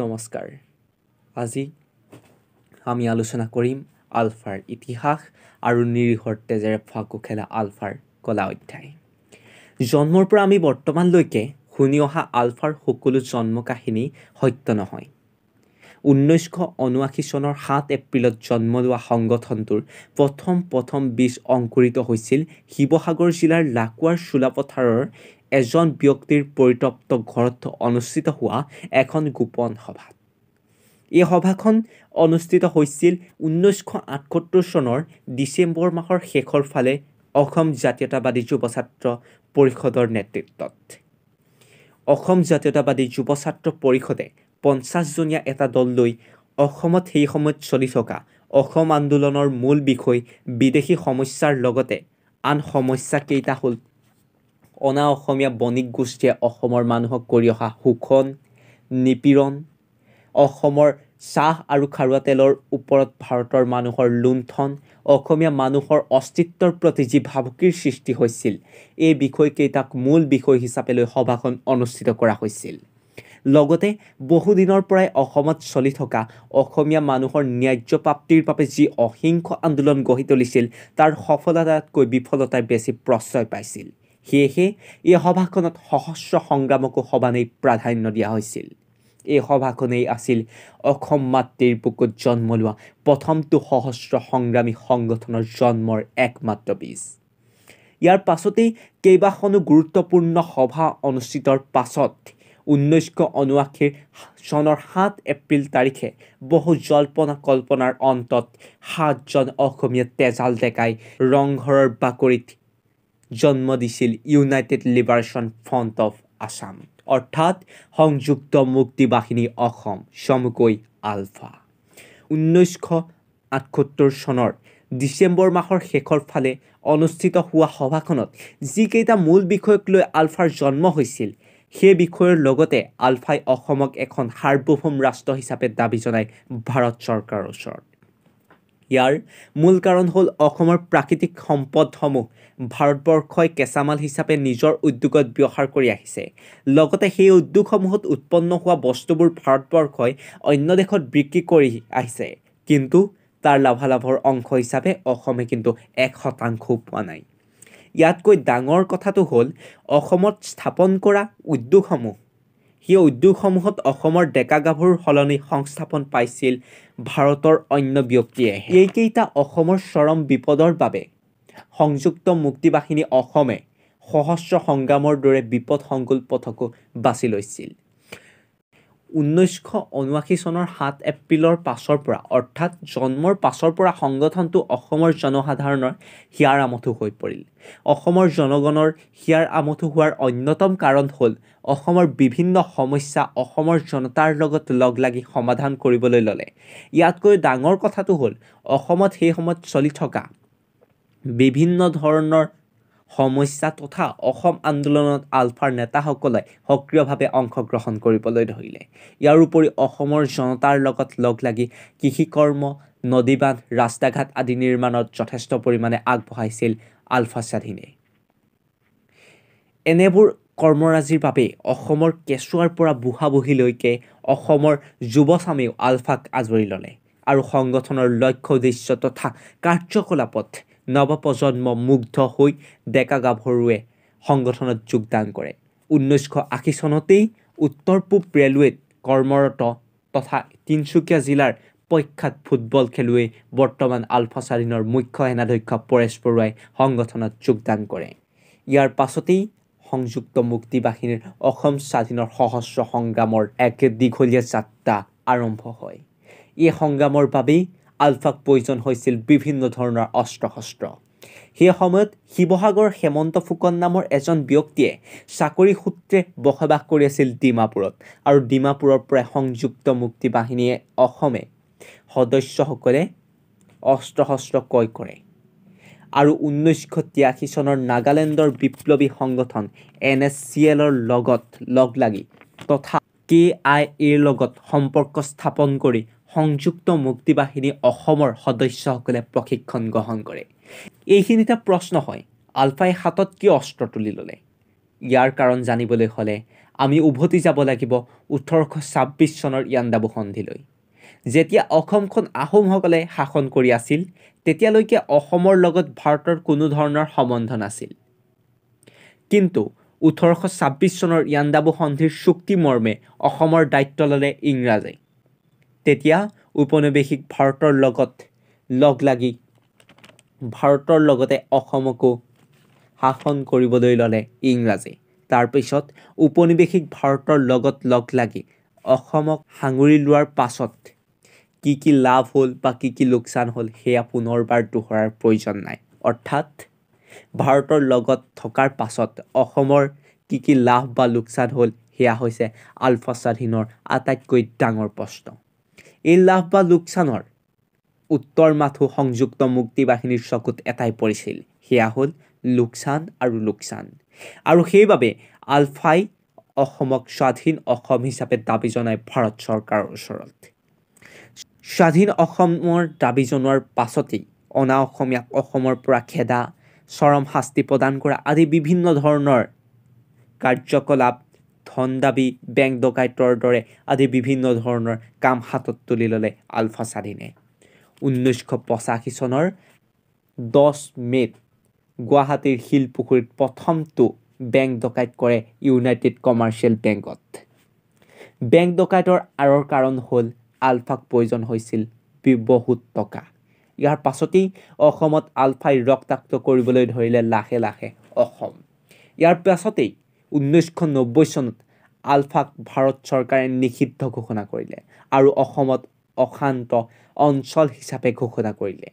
নমস্কাৰ আজি আমি আলোচনা কৰিম আলফাৰ ইতিহাস আৰু নিৰীহৰ তেজেৰে ফাকু খেলা আলফাৰ কলা অধ্যায় জন্মৰ পৰা আমি বৰ্তমানলৈকে শুনি অহা আলফাৰ সকলো জন্ম কাহিনী সত্য নহয় ঊনৈছশ ঊনাশী চনৰ সাত এপ্ৰিলত জন্ম লোৱা সংগঠনটোৰ প্ৰথম প্ৰথম বীজ অংকুৰিত হৈছিল শিৱসাগৰ জিলাৰ লাকুৱাৰ চোলাপথাৰৰ এজন ব্যক্তিৰ পৰিতপ্ত ঘৰত অনুষ্ঠিত হোৱা এখন গোপন সভা এই সভাখন অনুষ্ঠিত হৈছিল ঊনৈছশ আঠসত্তৰ চনৰ ডিচেম্বৰ মাহৰ শেষৰ ফালে অসম জাতীয়তাবাদী যুৱ ছাত্ৰ পৰিষদৰ নেতৃত্বত অসম জাতীয়তাবাদী যুৱ ছাত্ৰ পৰিষদে পঞ্চাছজনীয়া এটা দল লৈ অসমত সেই সময়ত চলি থকা অসম আন্দোলনৰ মূল বিষয় বিদেশী সমস্যাৰ লগতে আন সমস্যাকেইটা হ'ল অনা অসমীয়া বণিক গোষ্ঠীয়ে অসমৰ মানুহক কৰি অহা শোষণ নিপীড়ন অসমৰ চাহ আৰু খাৰুৱা তেলৰ ওপৰত ভাৰতৰ মানুহৰ লুণ্ঠন অসমীয়া মানুহৰ অস্তিত্বৰ প্ৰতি যি ভাবুকিৰ সৃষ্টি হৈছিল এই বিষয়কেইটাক মূল বিষয় হিচাপে লৈ সভাখন অনুষ্ঠিত কৰা হৈছিল লগতে বহুদিনৰ পৰাই অসমত চলি থকা অসমীয়া মানুহৰ ন্যায্য প্ৰাপ্তিৰ বাবে যি অহিংস আন্দোলন গঢ়ি তুলিছিল তাৰ সফলতাতকৈ বিফলতাই বেছি প্ৰশ্ৰয় পাইছিল সেয়েহে এই সভাখনত সহস্ৰ সংগ্ৰামকো সবানেই প্ৰাধান্য দিয়া হৈছিল এই সভাখনেই আছিল অসম মাতৃৰ বুকুত জন্ম লোৱা প্ৰথমটো সহস্ৰ সংগ্ৰামী সংগঠনৰ জন্মৰ একমাত্ৰ বীজ ইয়াৰ পাছতেই কেইবাখনো গুৰুত্বপূৰ্ণ সভা অনুষ্ঠিতৰ পাছত ঊনৈছশ ঊনাশীৰ চনৰ সাত এপ্ৰিল তাৰিখে বহু জল্পনা কল্পনাৰ অন্তত সাতজন অসমীয়া তেজাল ডেকাই ৰংঘৰৰ বাকৰিত জন্ম দিছিল United Liberation Front of Assam অৰ্থাৎ সংযুক্ত মুক্তি বাহিনী অসম চমুকৈ আলফা ঊনৈছশ আঠসত্তৰ চনৰ ডিচেম্বৰ মাহৰ শেষৰ ফালে অনুষ্ঠিত হোৱা সভাখনত যিকেইটা মূল বিষয়ক লৈ আলফাৰ জন্ম হৈছিল সেই বিষয়ৰ লগতে আলফাই অসমক এখন সাৰ্বভৌম ৰাষ্ট্ৰ হিচাপে দাবী জনায় ভাৰত চৰকাৰৰ ওচৰত ইয়াৰ মূল কাৰণ হ'ল অসমৰ প্ৰাকৃতিক সম্পদসমূহ ভাৰতবৰ্ষই কেঁচামাল হিচাপে নিজৰ উদ্যোগত ব্যৱহাৰ কৰি আহিছে লগতে সেই উদ্যোগসমূহত উৎপন্ন হোৱা বস্তুবোৰ ভাৰতবৰ্ষই অন্য দেশত বিক্ৰী কৰি আহিছে কিন্তু তাৰ লাভালাভৰ অংশ হিচাপে অসমে কিন্তু এক শতাংশও পোৱা নাই ইয়াতকৈ ডাঙৰ কথাটো হ'ল অসমত স্থাপন কৰা উদ্যোগসমূহ সেই উদ্যোগসমূহত অসমৰ ডেকা গাভৰুৰ সলনি সংস্থাপন পাইছিল ভাৰতৰ অন্য ব্যক্তিয়ে এইকেইটা অসমৰ চৰম বিপদৰ বাবে সংযুক্ত মুক্তি বাহিনী অসমে সহস্ৰ সংগ্ৰামৰ দৰে বিপদ সংকুল পথকো বাছি লৈছিল ঊনৈছশ ঊনাশী চনৰ সাত এপ্ৰিলৰ পাছৰ পৰা অৰ্থাৎ জন্মৰ পাছৰ পৰা সংগঠনটো অসমৰ জনসাধাৰণৰ হিয়াৰ আমঠু হৈ পৰিল অসমৰ জনগণৰ হিয়াৰ আমঠু হোৱাৰ অন্যতম কাৰণ হ'ল অসমৰ বিভিন্ন সমস্যা অসমৰ জনতাৰ লগত লগ লাগি সমাধান কৰিবলৈ ল'লে ইয়াতকৈ ডাঙৰ কথাটো হ'ল অসমত সেই সময়ত চলি থকা বিভিন্ন ধৰণৰ সমস্যা তথা অসম আন্দোলনত আলফাৰ নেতাসকলে সক্ৰিয়ভাৱে অংশগ্ৰহণ কৰিবলৈ ধৰিলে ইয়াৰ উপৰি অসমৰ জনতাৰ লগত লগ লাগি কৃষি কৰ্ম নদী বান্ধ ৰাস্তা ঘাট আদি নিৰ্মাণত যথেষ্ট পৰিমাণে আগবঢ়াইছিল আলফা স্বাধীনে এনেবোৰ কৰ্মৰাজিৰ বাবে অসমৰ কেঁচুৱাৰ পৰা বুঢ়া বুঢ়াবুঢ়ীলৈকে অসমৰ যুৱচামেও আলফাক আজৰি ল'লে আৰু সংগঠনৰ লক্ষ্য উদ্দেশ্য তথা কাৰ্যকলাপত নৱপ্ৰজন্ম মুগ্ধ হৈ ডেকা গাভৰুৱে সংগঠনত যোগদান কৰে ঊনৈছশ আশী চনতেই উত্তৰ পূব ৰেলৱেত কৰ্মৰত তথা তিনিচুকীয়া জিলাৰ প্ৰখ্যাত ফুটবল খেলুৱৈ বৰ্তমান আলফা আলফাচাৰিনৰ মুখ্য সেনাধ্যক্ষ পৰেশ বৰুৱাই সংগঠনত যোগদান কৰে ইয়াৰ পাছতেই সংযুক্ত মুক্তি বাহিনীৰ অসম স্বাধীনৰ সহস্ৰ সংগ্ৰামৰ এক দীঘলীয়া যাত্ৰা আৰম্ভ হয় এই সংগ্ৰামৰ বাবেই আলফাক প্ৰয়োজন হৈছিল বিভিন্ন ধৰণৰ অস্ত্ৰ শস্ত্ৰ সেই সময়ত শিৱসাগৰ হেমন্ত ফুকন নামৰ এজন ব্যক্তিয়ে চাকৰি সূত্ৰে বসবাস কৰি আছিল ডিমাপুৰত আৰু ডিমাপুৰৰ পৰাই সংযুক্ত মুক্তি বাহিনীয়ে অসমে সদস্যসকলে অস্ত্ৰ শস্ত্ৰ ক্ৰয় কৰে আৰু ঊনৈছশ তিৰাশী চনৰ নাগালেণ্ডৰ বিপ্লৱী সংগঠন এন এছ চি এলৰ লগত লগ লাগি তথা কে আই এৰ লগত সম্পৰ্ক স্থাপন কৰি সংযুক্ত মুক্তি বাহিনী অসমৰ সদস্যসকলে প্ৰশিক্ষণ গ্ৰহণ কৰে এইখিনিতে প্ৰশ্ন হয় আলফাই হাতত কিয় অস্ত্ৰ তুলি ল'লে ইয়াৰ কাৰণ জানিবলৈ হ'লে আমি উভতি যাব লাগিব ওঠৰশ ছাব্বিছ চনৰ ইয়াণ্ডাবু সন্ধিলৈ যেতিয়া অসমখন আহোমসকলে শাসন কৰি আছিল তেতিয়ালৈকে অসমৰ লগত ভাৰতৰ কোনো ধৰণৰ সম্বন্ধ নাছিল কিন্তু ওঠৰশ ছাব্বিছ চনৰ ইয়াণ্ডাবু সন্ধিৰ চুক্তিমৰ্মে অসমৰ দায়িত্ব ল'লে ইংৰাজে তেতিয়া ঔপনিৱেশিক ভাৰতৰ লগত লগ লাগি ভাৰতৰ লগতে অসমকো শাসন কৰিবলৈ ল'লে ইংৰাজে তাৰপিছত ঔপনিৱেশিক ভাৰতৰ লগত লগ লাগি অসমক সাঙুৰি লোৱাৰ পাছত কি কি লাভ হ'ল বা কি কি লোকচান হ'ল সেয়া পুনৰবাৰ দোহৰাৰ প্ৰয়োজন নাই অৰ্থাৎ ভাৰতৰ লগত থকাৰ পাছত অসমৰ কি কি লাভ বা লোকচান হ'ল সেয়া হৈছে আলফা স্বাধীনৰ আটাইতকৈ ডাঙৰ প্ৰশ্ন এই লাভ বা লোকচানৰ উত্তৰ মাথো সংযুক্ত মুক্তি বাহিনীৰ চকুত এটাই পৰিছিল সেয়া হ'ল লোকচান আৰু লোকচান আৰু সেইবাবে আলফাই অসমক স্বাধীন অসম হিচাপে দাবী জনায় ভাৰত চৰকাৰৰ ওচৰত স্বাধীন অসমৰ দাবী জনোৱাৰ পাছতেই অনা অসমীয়াক অসমৰ পৰা খেদা চৰম শাস্তি প্ৰদান কৰা আদি বিভিন্ন ধৰণৰ কাৰ্যকলাপ ধন দাবী বেংক ডকাইতৰ দৰে আদি বিভিন্ন ধৰণৰ কাম হাতত তুলি ল'লে আলফা স্বাধীনে ঊনৈছশ পঁচাশী চনৰ দহ মে'ত গুৱাহাটীৰ শিলপুখুৰীত প্ৰথমটো বেংক ডকাইত কৰে ইউনাইটেড কমাৰ্চিয়েল বেংকত বেংক ডকাইতৰ আঁৰৰ কাৰণ হ'ল আলফাক প্ৰয়োজন হৈছিল বহুত টকা ইয়াৰ পাছতেই অসমত আলফাই ৰক্তাক্ত কৰিবলৈ ধৰিলে লাহে লাহে অসম ইয়াৰ পাছতেই ঊনৈছশ নব্বৈ চনত আলফাক ভাৰত চৰকাৰে নিষিদ্ধ ঘোষণা কৰিলে আৰু অসমত অশান্ত অঞ্চল হিচাপে ঘোষণা কৰিলে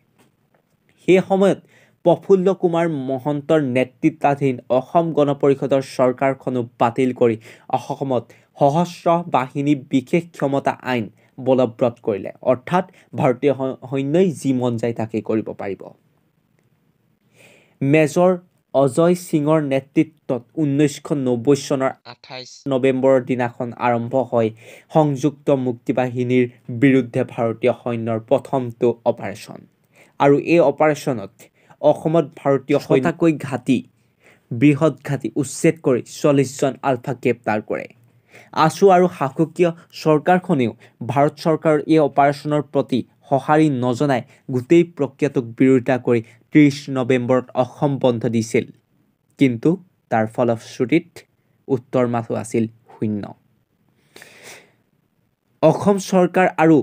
সেই সময়ত প্ৰফুল্ল কুমাৰ মহন্তৰ নেতৃত্বাধীন অসম গণ পৰিষদৰ চৰকাৰখনো বাতিল কৰি অসমত সশস্ত্ৰ বাহিনী বিশেষ ক্ষমতা আইন বলব্ৰৎ কৰিলে অৰ্থাৎ ভাৰতীয় সৈন্যই যি মন যায় তাকেই কৰিব পাৰিব মেজৰ অজয় সিঙৰ নেতৃত্বত ঊনৈছশ নব্বৈ চনৰ আঠাইছ নৱেম্বৰৰ দিনাখন আৰম্ভ হয় সংযুক্ত মুক্তি বাহিনীৰ বিৰুদ্ধে ভাৰতীয় সৈন্যৰ প্ৰথমটো অপাৰেশ্যন আৰু এই অপাৰেশ্যনত অসমত ভাৰতীয় সৈন্যকৈ ঘাটি বৃহৎ ঘাটি উচ্ছেদ কৰি চল্লিছজন আলফা গ্ৰেপ্তাৰ কৰে আছু আৰু শাসকীয় চৰকাৰখনেও ভাৰত চৰকাৰৰ এই অপাৰেশ্যনৰ প্ৰতি সঁহাৰি নজনাই গোটেই প্ৰক্ৰিয়াটোক বিৰোধিতা কৰি ত্ৰিছ নৱেম্বৰত অসম বন্ধ দিছিল কিন্তু তাৰ ফলশ্ৰুতিত উত্তৰ মাথো আছিল শূন্য অসম চৰকাৰ আৰু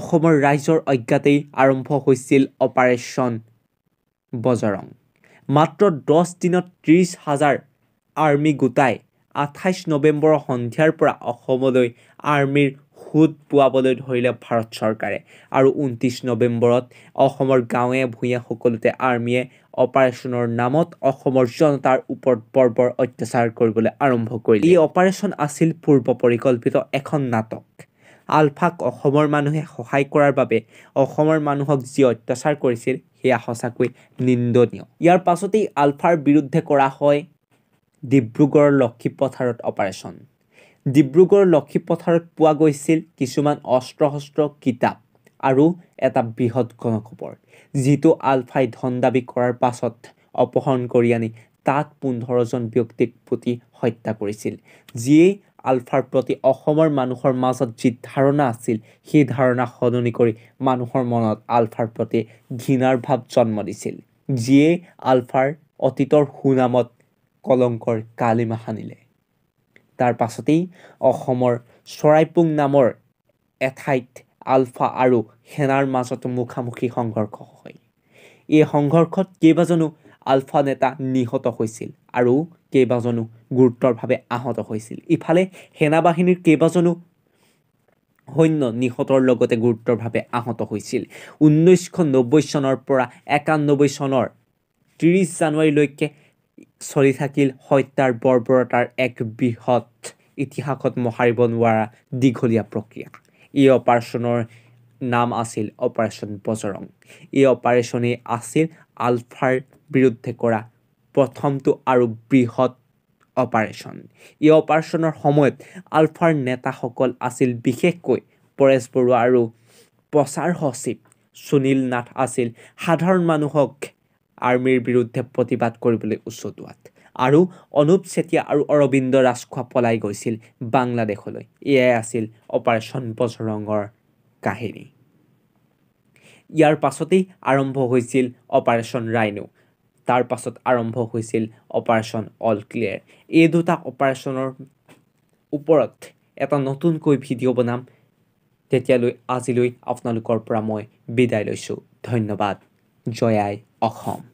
অসমৰ ৰাইজৰ অজ্ঞাতেই আৰম্ভ হৈছিল অপাৰেশ্যন বজৰং মাত্ৰ দহ দিনত ত্ৰিছ হাজাৰ আৰ্মী গোটাই আঠাইছ নৱেম্বৰৰ সন্ধিয়াৰ পৰা অসমলৈ আৰ্মীৰ সুত পোৱাবলৈ ধৰিলে ভাৰত চৰকাৰে আৰু ঊনত্ৰিছ নৱেম্বৰত অসমৰ গাঁৱে ভূঞে সকলোতে আৰ্মীয়ে অপাৰেশ্যনৰ নামত অসমৰ জনতাৰ ওপৰত বৰ্বৰ অত্যাচাৰ কৰিবলৈ আৰম্ভ কৰিলে এই অপাৰেশ্যন আছিল পূৰ্ব পৰিকল্পিত এখন নাটক আলফাক অসমৰ মানুহে সহায় কৰাৰ বাবে অসমৰ মানুহক যি অত্যাচাৰ কৰিছিল সেয়া সঁচাকৈ নিন্দনীয় ইয়াৰ পাছতেই আলফাৰ বিৰুদ্ধে কৰা হয় ডিব্ৰুগড়ৰ লক্ষীপথাৰত অপাৰেশ্যন ডিব্ৰুগড় লক্ষীপথাৰত পোৱা গৈছিল কিছুমান অস্ত্ৰ শস্ত্ৰ কিতাপ আৰু এটা বৃহৎ গণখবৰ যিটো আলফাই ধন দাবী কৰাৰ পাছত অপহৰণ কৰি আনি তাত পোন্ধৰজন ব্যক্তিক প্ৰতি হত্যা কৰিছিল যিয়েই আলফাৰ প্ৰতি অসমৰ মানুহৰ মাজত যি ধাৰণা আছিল সেই ধাৰণা সলনি কৰি মানুহৰ মনত আলফাৰ প্ৰতি ঘৃণাৰ ভাৱ জন্ম দিছিল যিয়েই আলফাৰ অতীতৰ সুনামত কলংকৰ কালিমাহানিলে তাৰ পাছতেই অসমৰ চৰাইপুং নামৰ এঠাইত আলফা আৰু সেনাৰ মাজত মুখামুখি সংঘৰ্ষ হয় এই সংঘৰ্ষত কেইবাজনো আলফা নেতা নিহত হৈছিল আৰু কেইবাজনো গুৰুতৰভাৱে আহত হৈছিল ইফালে সেনাবাহিনীৰ কেইবাজনো সৈন্য নিহতৰ লগতে গুৰুতৰভাৱে আহত হৈছিল ঊনৈছশ নব্বৈ চনৰ পৰা একান্নব্বৈ চনৰ ত্ৰিছ জানুৱাৰীলৈকে চলি থাকিল হত্যাৰ বৰ্বৰতাৰ এক বৃহৎ ইতিহাসত মহাৰিব নোৱাৰা দীঘলীয়া প্ৰক্ৰিয়া এই অপাৰেশ্যনৰ নাম আছিল অপাৰেশ্যন বজৰং এই অপাৰেশ্যনেই আছিল আলফাৰ বিৰুদ্ধে কৰা প্ৰথমটো আৰু বৃহৎ অপাৰেশ্যন এই অপাৰেশ্যনৰ সময়ত আলফাৰ নেতাসকল আছিল বিশেষকৈ পৰেশ বৰুৱা আৰু প্ৰচাৰ সচিব সুনীল নাথ আছিল সাধাৰণ মানুহক আৰ্মীৰ বিৰুদ্ধে প্ৰতিবাদ কৰিবলৈ উচতোৱাত আৰু অনুপ চেতিয়া আৰু অৰবিন্দ ৰাজখোৱা পলাই গৈছিল বাংলাদেশলৈ এয়াই আছিল অপাৰেশ্যন বজৰঙৰ কাহিনী ইয়াৰ পাছতেই আৰম্ভ হৈছিল অপাৰেশ্যন ৰাইনো তাৰ পাছত আৰম্ভ হৈছিল অপাৰেশ্যন অল ক্লিয়াৰ এই দুটা অপাৰেশ্যনৰ ওপৰত এটা নতুনকৈ ভিডিঅ' বনাম তেতিয়ালৈ আজিলৈ আপোনালোকৰ পৰা মই বিদায় লৈছোঁ ধন্যবাদ জয়াই অসম